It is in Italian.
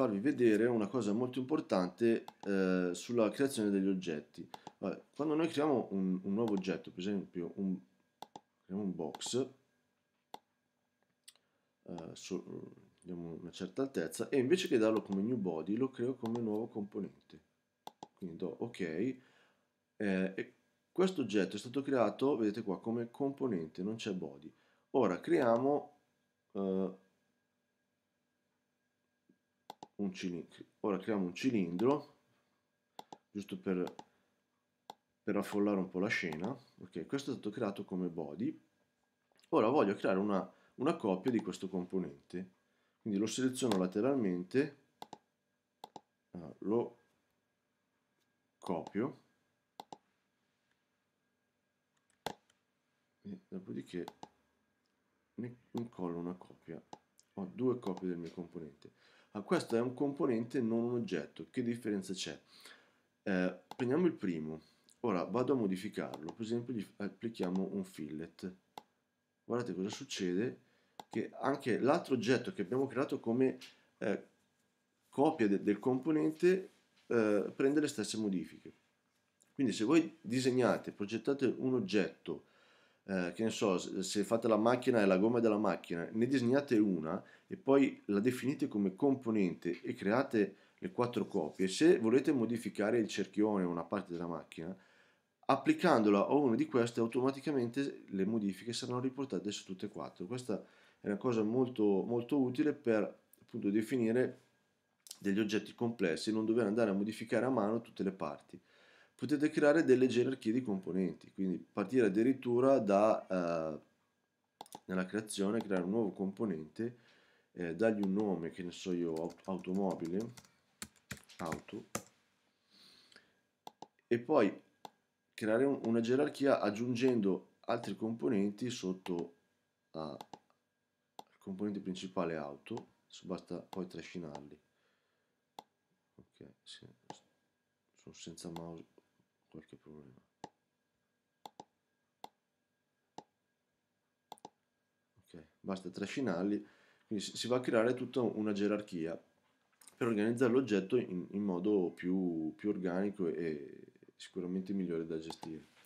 farvi vedere una cosa molto importante eh, sulla creazione degli oggetti. Vabbè, quando noi creiamo un, un, nuovo oggetto, per esempio un, un box, eh, su, diamo una certa altezza, e invece che darlo come new body lo creo come nuovo componente. Quindi do ok, eh, e questo oggetto è stato creato, vedete qua, come componente, non c'è body. Ora creiamo... Eh, un cilindro. Ora creiamo un cilindro, giusto per, per affollare un po' la scena. Ok, questo è stato creato come body. Ora voglio creare una, una copia di questo componente. Quindi lo seleziono lateralmente, eh, lo copio, e dopodiché ne incollo una copia ho due copie del mio componente. Ah, questo è un componente non un oggetto, che differenza c'è? Eh, prendiamo il primo, ora vado a modificarlo, per esempio gli applichiamo un fillet. Guardate cosa succede, che anche l'altro oggetto che abbiamo creato come eh, copia de del componente eh, prende le stesse modifiche. Quindi se voi disegnate, progettate un oggetto eh, che ne so, se fate la macchina e la gomma della macchina, ne disegnate una e poi la definite come componente e create le quattro copie, se volete modificare il cerchione o una parte della macchina, applicandola a una di queste automaticamente le modifiche saranno riportate su tutte e quattro. Questa è una cosa molto, molto utile per appunto, definire degli oggetti complessi e non dover andare a modificare a mano tutte le parti potete creare delle gerarchie di componenti, quindi partire addirittura da, eh, nella creazione, creare un nuovo componente, eh, dargli un nome, che ne so io, aut automobile, auto, e poi creare un, una gerarchia aggiungendo altri componenti sotto al componente principale auto, basta poi trascinarli. Ok, sì. sono senza mouse qualche problema ok basta trascinarli quindi si va a creare tutta una gerarchia per organizzare l'oggetto in, in, modo più, più organico e sicuramente migliore da gestire